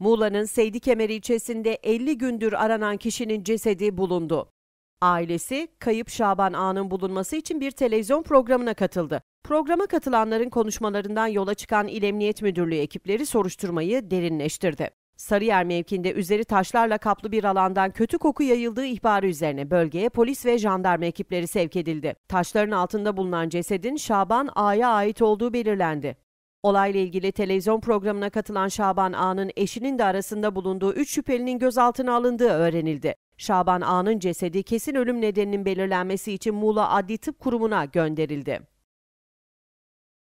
Muğla'nın Seydikemer ilçesinde 50 gündür aranan kişinin cesedi bulundu. Ailesi kayıp Şaban Ağa'nın bulunması için bir televizyon programına katıldı. Programa katılanların konuşmalarından yola çıkan İl Emniyet Müdürlüğü ekipleri soruşturmayı derinleştirdi. Sarıyer mevkinde üzeri taşlarla kaplı bir alandan kötü koku yayıldığı ihbarı üzerine bölgeye polis ve jandarma ekipleri sevk edildi. Taşların altında bulunan cesedin Şaban Ağa'ya ait olduğu belirlendi. Olayla ilgili televizyon programına katılan Şaban A'nın eşinin de arasında bulunduğu 3 şüphelinin gözaltına alındığı öğrenildi. Şaban A'nın cesedi kesin ölüm nedeninin belirlenmesi için Muğla Adli Tıp Kurumu'na gönderildi.